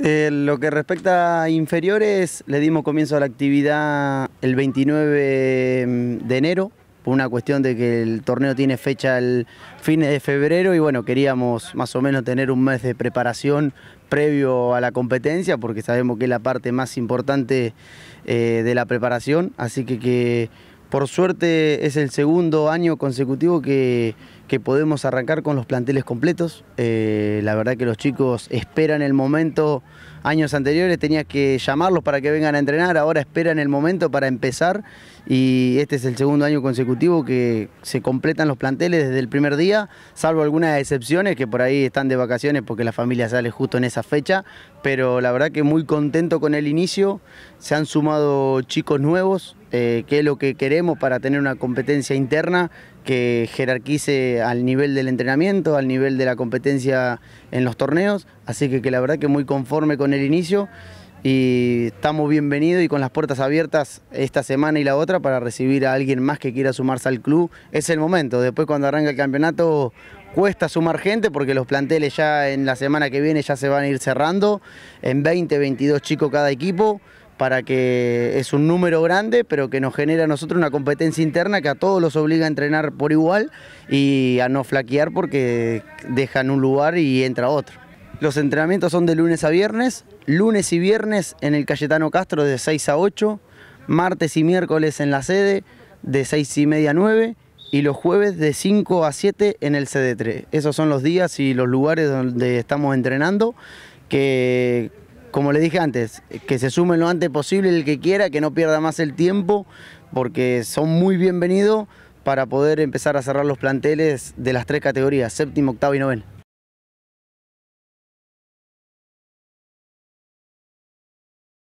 Eh, lo que respecta a inferiores, le dimos comienzo a la actividad el 29 mm, de enero, por una cuestión de que el torneo tiene fecha el fines de febrero y bueno, queríamos más o menos tener un mes de preparación previo a la competencia, porque sabemos que es la parte más importante eh, de la preparación, así que, que por suerte es el segundo año consecutivo que, podemos arrancar con los planteles completos. Eh, la verdad que los chicos esperan el momento. Años anteriores tenías que llamarlos para que vengan a entrenar, ahora esperan el momento para empezar y este es el segundo año consecutivo que se completan los planteles desde el primer día, salvo algunas excepciones que por ahí están de vacaciones porque la familia sale justo en esa fecha, pero la verdad que muy contento con el inicio, se han sumado chicos nuevos, eh, qué es lo que queremos para tener una competencia interna que jerarquice al nivel del entrenamiento, al nivel de la competencia en los torneos, así que, que la verdad que muy conforme con el inicio y estamos bienvenidos y con las puertas abiertas esta semana y la otra para recibir a alguien más que quiera sumarse al club. Es el momento, después cuando arranca el campeonato cuesta sumar gente porque los planteles ya en la semana que viene ya se van a ir cerrando, en 20, 22 chicos cada equipo, para que es un número grande, pero que nos genera a nosotros una competencia interna que a todos los obliga a entrenar por igual y a no flaquear porque dejan un lugar y entra otro. Los entrenamientos son de lunes a viernes, lunes y viernes en el Cayetano Castro de 6 a 8, martes y miércoles en la sede de 6 y media a 9 y los jueves de 5 a 7 en el CD3. Esos son los días y los lugares donde estamos entrenando que como le dije antes, que se sumen lo antes posible el que quiera, que no pierda más el tiempo, porque son muy bienvenidos para poder empezar a cerrar los planteles de las tres categorías, séptimo, octavo y noveno.